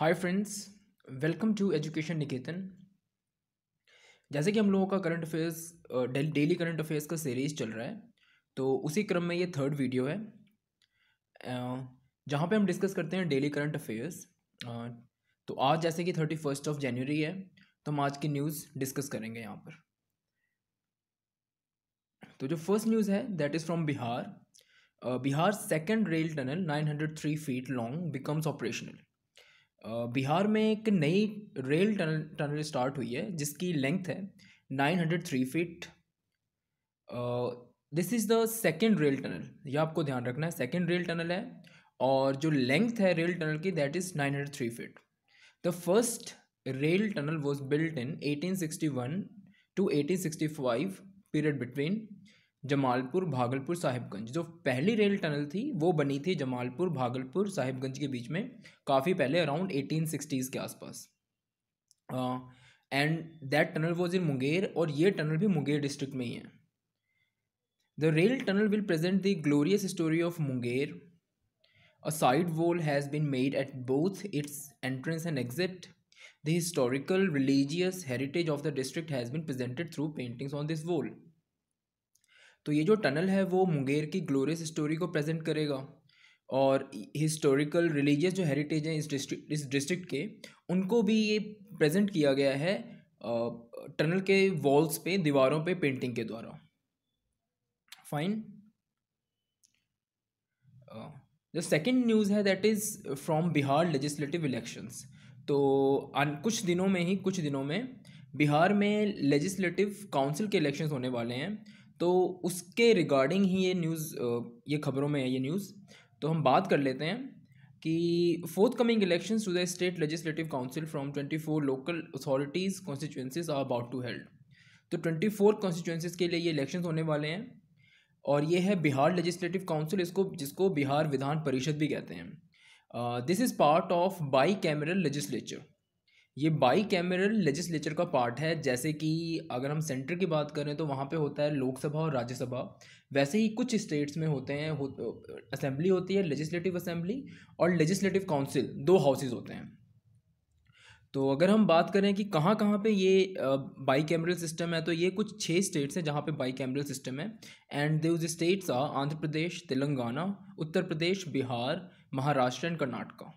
Hi friends welcome to education Niketan जैसे कि हम लोगों का current affairs daily current affairs का सीरीज चल रहा है तो उसी क्रम में ये थर्ड वीडियो है जहाँ पे हम डिस्कस करते हैं डेली करंट अफेयर्स तो आज जैसे कि थर्टी फर्स्ट ऑफ जनवरी है तो हम आज की न्यूज़ डिस्कस करेंगे यहाँ पर तो जो फर्स्ट न्यूज़ है that is from Bihar Bihar second rail tunnel three feet long becomes operational Bihar में एक नई रेल टनल टनल स्टार्ट हुई है जिसकी लेंथ है nine hundred three feet this is the second rail tunnel ये आपको ध्यान रखना है सेकेंड रेल टनल है और जो लेंथ है रेल टनल की that is nine hundred three feet the first rail tunnel was built in eighteen sixty one to eighteen sixty five period between Jamalpur Bhagalpur Sahibganj जो पहली रेल टनल थी वो बनी थी जमालपुर भागलपुर साहिबगंज के बीच में काफ़ी पहले अराउंड एटीन सिक्सटीज़ के आसपास and that tunnel was in Munger और ये टनल भी मुंगेर डिस्ट्रिक्ट में ही है the rail tunnel will present the glorious story of Munger a side wall has been made at both its entrance and exit the historical religious heritage of the district has been presented through paintings on this wall तो ये जो tunnel है वो मुंगेर की glorious story को present करेगा और historical religious जो हेरिटेज हैं इस डिस्ट्रिक्ट इस डिस्ट्रिक्ट के उनको भी ये प्रेजेंट किया गया है टनल के वॉल्स पे दीवारों पे पेंटिंग के द्वारा फाइन द सेकेंड न्यूज़ है that is from Bihar legislative elections तो कुछ दिनों में ही कुछ दिनों में बिहार में लेजिस्लेटिव काउंसिल के इलेक्शंस होने वाले हैं तो उसके रिगार्डिंग ही ये न्यूज़ ये खबरों में है ये न्यूज़ तो हम बात कर लेते हैं कि forthcoming election to the state legislative council from twenty four local authorities constituencies are about to held तो ट्वेंटी फोर कॉन्स्टिट्यूंसीज के लिए ये इलेक्शन होने वाले हैं और ये है बिहार लेजिस्लेटिव काउंसिल इसको जिसको बिहार विधान परिषद भी कहते हैं this is part of bicameral legislature ये बाई कैमरल लेजिस्लेचर का पार्ट है जैसे कि अगर हम सेंटर की बात करें तो वहाँ पे होता है लोकसभा और राज्यसभा वैसे ही कुछ स्टेट्स में होते हैं हो, असेंबली होती है लेजिस्लेटिव असेंबली और लेजिस्लेटिव काउंसिल दो हाउसेज होते हैं तो अगर हम बात करें कि कहाँ कहाँ पे ये बाई कैमरल सिस्टम है तो ये कुछ छः स्टेट्स हैं जहाँ पे बाई कैमरल सिस्टम है and these states are Andhra Pradesh Telangana Uttar Pradesh Bihar Maharashtra and Karnataka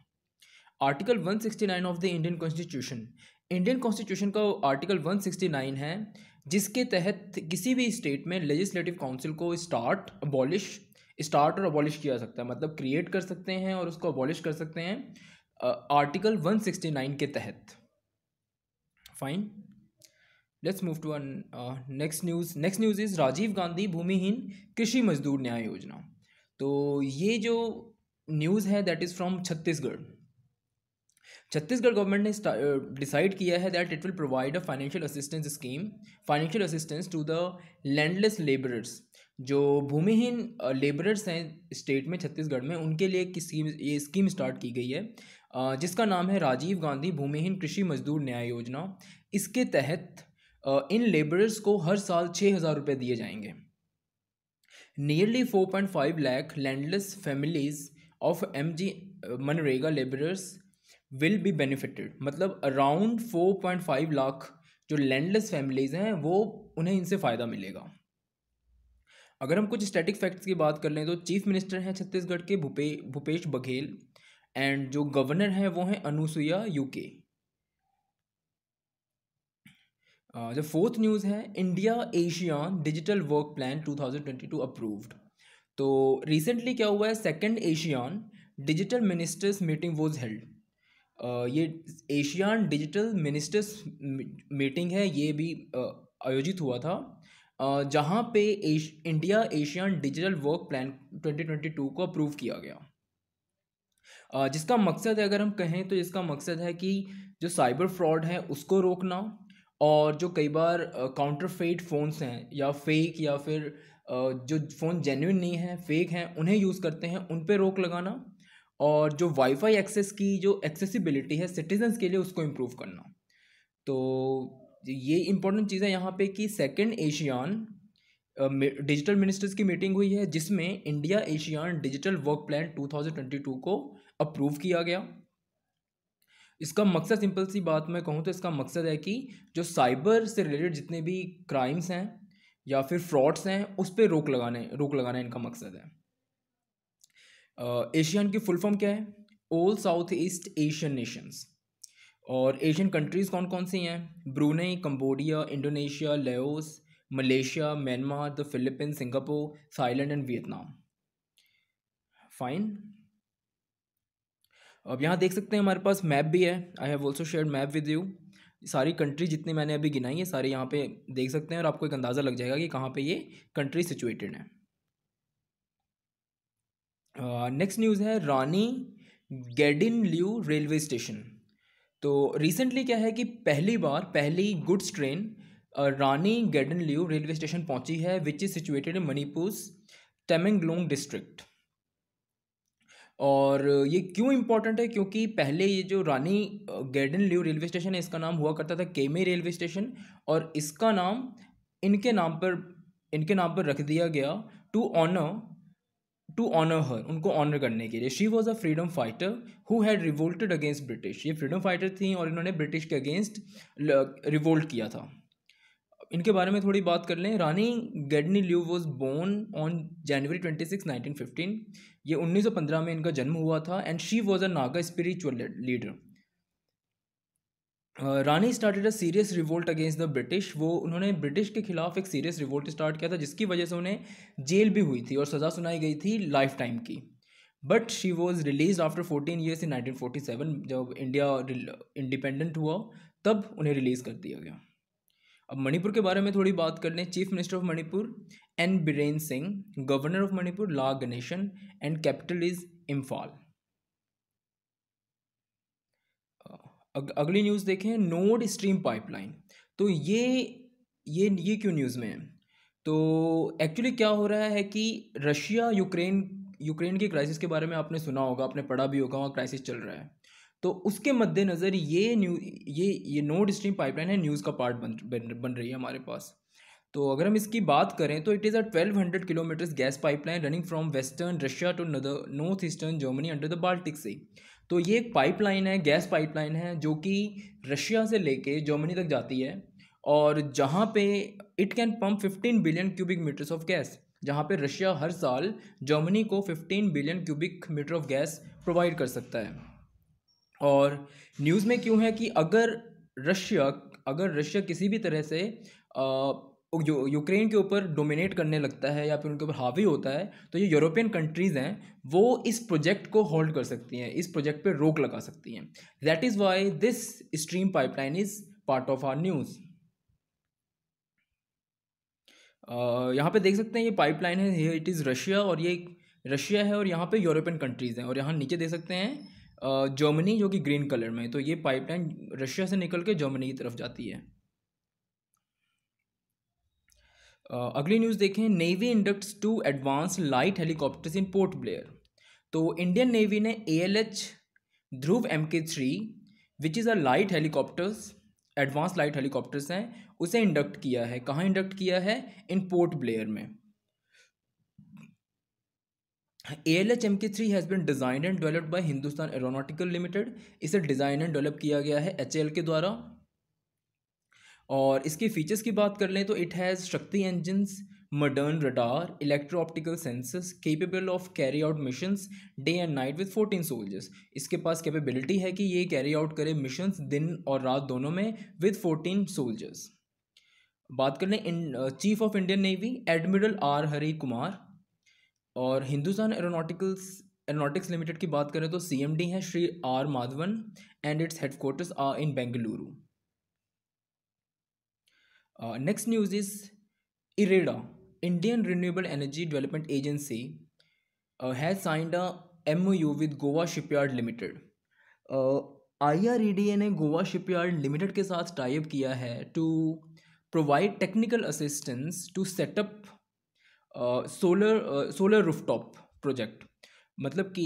article 169 of the Indian constitution Indian constitution का आर्टिकल 169 है जिसके तहत किसी भी स्टेट में लेजिस्लेटिव काउंसिल को स्टार्ट अबॉलिश स्टार्ट और अबॉलिश किया सकता है मतलब क्रिएट कर सकते हैं और उसको अबॉलिश कर सकते हैं आर्टिकल वन सिक्सटी नाइन के तहत fine let's move to next news next news is Rajiv Gandhi भूमिहीन कृषि मजदूर न्याय योजना तो ये जो न्यूज़ है that is from Chhattisgarh Chhattisgarh government ने डिसाइड uh, किया है that it will provide a financial assistance scheme financial assistance to the landless labourers जो भूमिहीन लेबरर्स uh, हैं स्टेट में छत्तीसगढ़ में उनके लिए एक स्कीम ये स्कीम स्टार्ट की गई है uh, जिसका नाम है राजीव गांधी भूमिहीन कृषि मजदूर न्याय योजना इसके तहत इन लेबरर्स को हर साल छः हज़ार रुपये दिए जाएंगे nearly four point five lakh landless families of M G MNREGA labourers will be benefited मतलब around four point five lakh जो लैंडलेस फैमिलीज़ हैं वो उन्हें इनसे फ़ायदा मिलेगा अगर हम कुछ स्टैटिक फैक्ट्स की बात कर लें तो चीफ मिनिस्टर हैं छत्तीसगढ़ के भूपे भूपेश बघेल एंड जो गवर्नर हैं वो हैं अनुसुईया यूके जो फोर्थ न्यूज़ है India ASEAN digital work plan 2022 approved तो रिसेंटली क्या हुआ है second ASEAN digital ministers meeting was held ये एशियान डिजिटल मिनिस्टर्स मीटिंग है ये भी आयोजित हुआ था जहाँ पे एश, India ASEAN digital work plan 2022 को अप्रूव किया गया जिसका मकसद है अगर हम कहें तो इसका मकसद है कि जो साइबर फ्रॉड है उसको रोकना और जो कई बार काउंटर फेड फ़ोन्स हैं या फेक या फिर जो फ़ोन जेन्यून नहीं है फेक हैं उन्हें यूज़ करते हैं उन पर रोक लगाना और जो वाईफाई एक्सेस की जो एक्सेसिबिलिटी है सिटीजन्स के लिए उसको इम्प्रूव करना तो ये इम्पोर्टेंट चीज़ है यहाँ पे कि सेकेंड एशियान डिजिटल मिनिस्टर्स की मीटिंग हुई है जिसमें India ASEAN digital work plan 2022 को अप्रूव किया गया इसका मकसद सिंपल सी बात मैं कहूँ तो इसका मकसद है कि जो साइबर से रिलेटेड जितने भी क्राइम्स हैं या फिर फ्रॉड्स हैं उस पर रोक लगाने रोक लगाना इनका मकसद है एशियन की फुल फॉर्म क्या है old south east Asian nations और एशियन कंट्रीज़ कौन कौन सी हैं Brunei Cambodia Indonesia Laos Malaysia Myanmar the Philippines Singapore Thailand and Vietnam fine अब यहाँ देख सकते हैं हमारे पास मैप भी है I have also share map with you सारी कंट्री जितनी मैंने अभी गिनाई है सारे यहाँ पे देख सकते हैं और आपको एक अंदाज़ा लग जाएगा कि कहाँ पे ये कंट्री सिचुएटेड है नेक्स्ट न्यूज़ है Rani Gaidinliu railway station तो रिसेंटली क्या है कि पहली बार पहली goods train Rani Gaidinliu railway station पहुंची है which is situated in Manipur Tamenglong district और ये क्यों इम्पोर्टेंट है क्योंकि पहले ये जो रानी गेडन ल्यू रेलवे स्टेशन है इसका नाम हुआ करता था केमे रेलवे स्टेशन और इसका नाम इनके नाम पर इनके नाम पर रख दिया गया टू ऑनर टू ऑनर हर उनको ऑनर करने के लिए she was a freedom fighter who had revolted against British ये फ्रीडम फाइटर थी और इन्होंने ब्रिटिश के अगेंस्ट रिवोल्ट किया था इनके बारे में थोड़ी बात कर लें Rani Gaidinliu was born on January twenty six nineteen fifteen ये उन्नीस सौ पंद्रह में इनका जन्म हुआ था and she was a Naga spiritual leader Rani started a serious revolt against the British वो उन्होंने ब्रिटिश के खिलाफ एक सीरियस रिवोल्ट स्टार्ट किया था जिसकी वजह से उन्हें जेल भी हुई थी और सज़ा सुनाई गई थी लाइफ टाइम की but she was release after fourteen years in nineteen forty seven जब इंडिया इंडिपेंडेंट हुआ तब उन्हें रिलीज़ कर दिया गया अब मणिपुर के बारे में थोड़ी बात कर लें chief minister of Manipur N Biren Singh governor of Manipur La Ganesan and capital is Imphal अग, अगली न्यूज़ देखें नोड स्ट्रीम पाइपलाइन तो ये ये ये क्यों न्यूज़ में है तो एक्चुअली क्या हो रहा है कि रशिया यूक्रेन यूक्रेन की क्राइसिस के बारे में आपने सुना होगा आपने पढ़ा भी होगा वहाँ क्राइसिस चल रहा है तो उसके मद्देनज़र ये न्यू ये ये नोड स्ट्रीम पाइपलाइन है न्यूज़ का पार्ट बन बन, बन रही है हमारे पास तो अगर हम इसकी बात करें तो it is a twelve hundred kilometres gas pipeline running from western Russia to north eastern Germany under the Baltic Sea तो ये एक पाइपलाइन है गैस पाइपलाइन है जो कि रशिया से लेके जर्मनी तक जाती है और जहाँ पे it can pump 15 billion cubic metres of gas जहाँ पे रशिया हर साल जर्मनी को 15 billion cubic metre of gas provide कर सकता है और न्यूज़ में क्यों है कि अगर रशिया अगर रशिया किसी भी तरह से आ, जो यूक्रेन के ऊपर डोमिनेट करने लगता है या फिर उनके ऊपर हावी होता है तो ये यूरोपियन कंट्रीज़ हैं वो इस प्रोजेक्ट को होल्ड कर सकती हैं इस प्रोजेक्ट पे रोक लगा सकती हैं that is why this stream pipeline is part of our news यहाँ पे देख सकते हैं ये पाइपलाइन है इट इज़ रशिया और ये रशिया है और यहाँ पे यूरोपियन कंट्रीज़ हैं और यहाँ नीचे देख सकते हैं जर्मनी जो कि ग्रीन कलर में तो ये पाइपलाइन रशिया से निकल के जर्मनी की तरफ जाती है अगली न्यूज़ देखें navy inducts two advance light helicopters in Port Blair तो इंडियन नेवी ने A L H Dhruv M K three which is a light helicopters advance light helicopters हैं उसे इंडक्ट किया है कहाँ इंडक्ट किया है इन पोर्ट ब्लेयर में A L H M K three has been design and developed by Hindustan aeronautical limited इसे डिज़ाइन एंड डेवलप किया गया है एच एल के द्वारा और इसके फीचर्स की बात कर लें तो it has Shakti engines modern radar electro optical sensors capable of carry out mission day and night with fourteen soldiers इसके पास कैपेबिलिटी है कि ये कैरी आउट करे मिशन दिन और रात दोनों में विथ फोर्टीन सोल्जर्स बात कर लें chief of Indian navy admiral R Hari Kumar और हिंदुस्तान एरोनाटिकल्स एरोनाटिक्स लिमिटेड की बात करें तो सी एम डी हैं Shri R Madhavan and its headquarters are in Bengaluru next uh, next news is IREDA, Indian Renewable Energy Development Agency, uh, has signed a MOU with Goa Shipyard limited आई uh, e ने Goa shipyard limited के साथ tie up किया है to provide technical assistance to setup solar solar rooftop project मतलब कि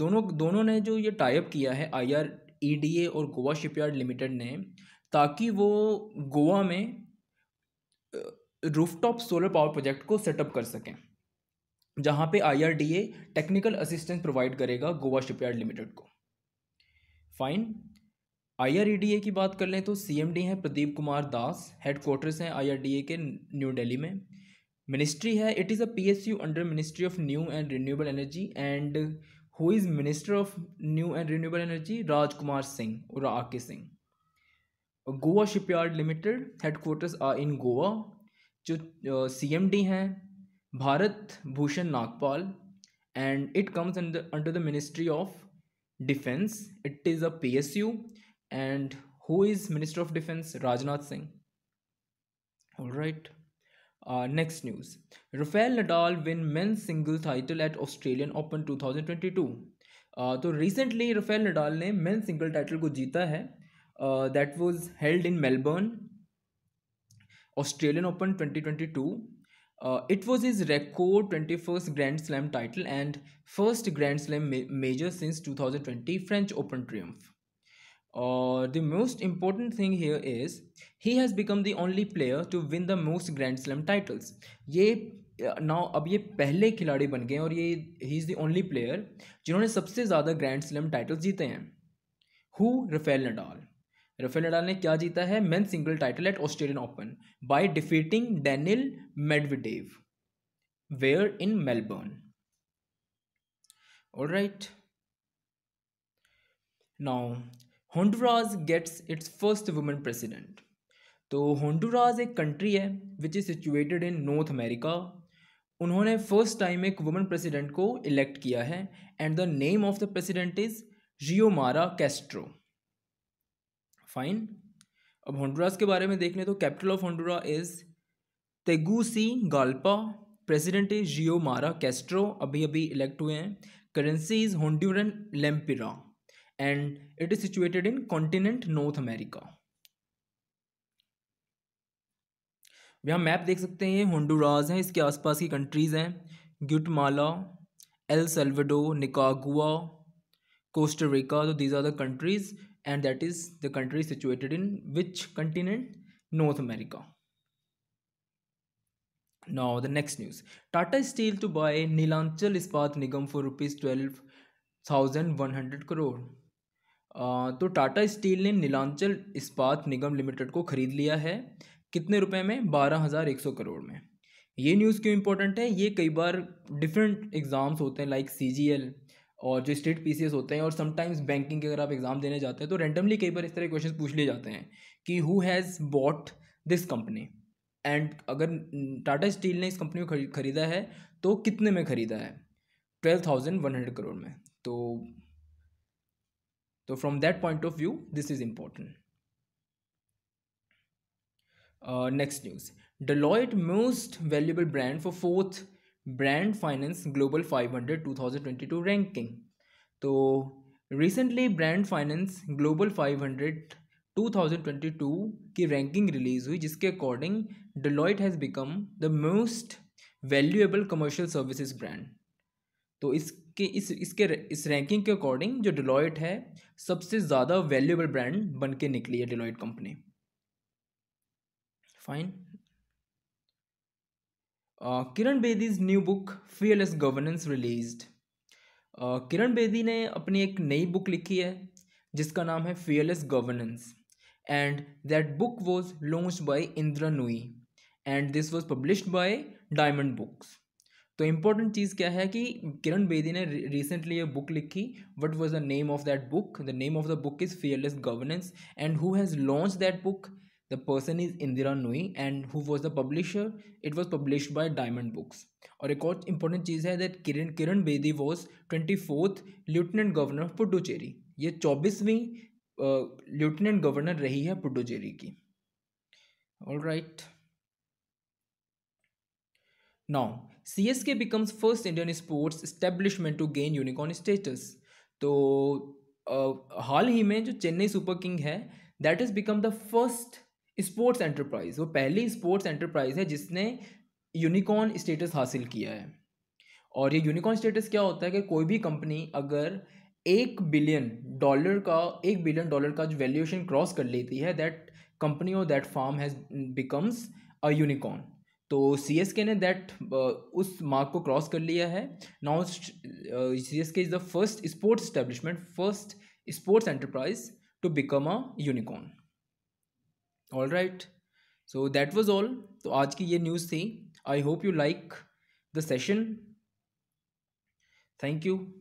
दोनों दोनों ने जो ये टाइप किया है I R E D A और गोवा शिपयार्ड लिमिटेड ने ताकि वो गोवा में रूफटॉप सोलर पावर प्रोजेक्ट को सेटअप कर सकें जहाँ पे आईआरडीए टेक्निकल असिस्टेंस प्रोवाइड करेगा गोवा शिपयार्ड लिमिटेड को फाइन आईआरडीए e की बात कर लें तो सीएमडी हैं प्रदीप कुमार दास हेडक्वार्टर्स हैं आईआरडीए के न्यू दिल्ली में मिनिस्ट्री है it is a PSU under ministry of new and renewable energy and who is minister of new and renewable energy Rajkumar Singh और R K Singh Goa shipyard limited headquarters are in Goa जो सी एम डी हैं Bharat Bhushan Nagpal and it comes under the ministry of defence it is a P S U and who is minister of defence Rajnath Singh right next news Rafael Nadal win Nadal single title at Australian Open two thousand twenty two तो recently Rafael Nadal ने men single title को जीता है that was held in Melbourne Australian Open 2022. Uh, it was his record 21st Grand Slam title and first Grand Slam ma major since 2020 French Open triumph. Uh, the most important thing here is he has become the only player to win the most Grand Slam titles. ये uh, now अब ये पहले खिलाड़ी बन गए और ये ही इज़ the ओनली प्लेयर जिन्होंने सबसे ज़्यादा Grand Slam titles जीते हैं Who Rafael Nadal? Rafael Nadal ने क्या जीता है men single title at Australian Open by defeating Daniil Medvedev where in Melbourne all right now Honduras gets its first women president तो होंडुराज एक country है which is situated in North America उन्होंने first time एक women president को elect किया है and the name of the president is Xiomara Castro fine अब Honduras के बारे में देख लें तो capital of Honduras is Tegucigalpa president is Xiomara Castro अभी अभी इलेक्ट हुए हैं currency is Honduran lempira and it is situated in continent North America यहाँ मैप देख सकते हैं होंडुराज हैं इसके आसपास की कंट्रीज़ हैं Guatemala El Salvador Nicaragua Costa Rica तो these are the countries and that is the country situated in which continent North America now the next news Tata steel to buy Nilanchal Ispat Nigam for rupees twelve thousand one hundred crore तो Tata steel ने नीलांचल इस्पात निगम limited को ख़रीद लिया है कितने रुपए में बारह हज़ार एक सौ करोड़ में ये न्यूज़ क्यों इम्पोर्टेंट है ये कई बार डिफरेंट एग्ज़ाम्स होते हैं लाइक सी जी एल और जो स्टेट पी होते हैं और समटाइम्स बैंकिंग के अगर आप एग्ज़ाम देने जाते हैं तो रेंडमली कई बार इस तरह क्वेश्चन पूछ लिए जाते हैं कि who has bought this company and अगर टाटा स्टील ने इस कंपनी को खरीदा है तो कितने में खरीदा है twelve thousand one hundred crore में तो तो from that point of view this is important next news Deloitte most valuable brand for fourth brand finance global 500 2022 ranking तो रिसेंटली ब्रांड फाइनेंस ग्लोबल 500 2022 की रैंकिंग रिलीज़ हुई जिसके according Deloitte has become the most valuable commercial services brand तो इसके इस इसके इस ranking के अकॉर्डिंग जो डिलॉइट है सबसे ज़्यादा वैल्यूएबल ब्रांड बन के निकली है Deloitte company fine Kiran Bedi's new book fearless governance released Kiran Bedi ने अपनी एक नई बुक लिखी है जिसका नाम है fearless governance and that book was launch by Indra Nooyi and this was published by Diamond Books तो इम्पोर्टेंट चीज़ क्या है कि किरण बेदी ने रिसेंटली ये बुक लिखी what was the name of that book the name of the book is fearless governance and who has launch that book The person is Indira Nui and who was the publisher? It was published by Diamond Books. और एक और important चीज़ है that Kiran Kiran Bedi was twenty fourth lieutenant governor Puducherry ये चौबीसवीं lieutenant governor रही है पुडुचेरी की all right now C S K becomes first Indian sports establishment to gain unicorn status तो uh, हाल ही में जो चेन्नई सुपर किंग है that is become the first sports enterprise वो पहली स्पोर्ट्स एंटरप्राइज है जिसने यूनिकॉर्न स्टेटस हासिल किया है और ये यूनिकॉर्न स्टेटस क्या होता है कि कोई भी कंपनी अगर एक बिलियन डॉलर का एक बिलियन डॉलर का जो वैल्यूएशन क्रॉस कर लेती है दैट कंपनी और that firm has becomes a unicorn तो सी एस के ने दैट uh, उस मार्क को क्रॉस कर लिया है now C S K is the first sports establishment first sports enterprise to become a unicorn all right so that was all तो आज की ये न्यूज़ थी I hope you like the session thank you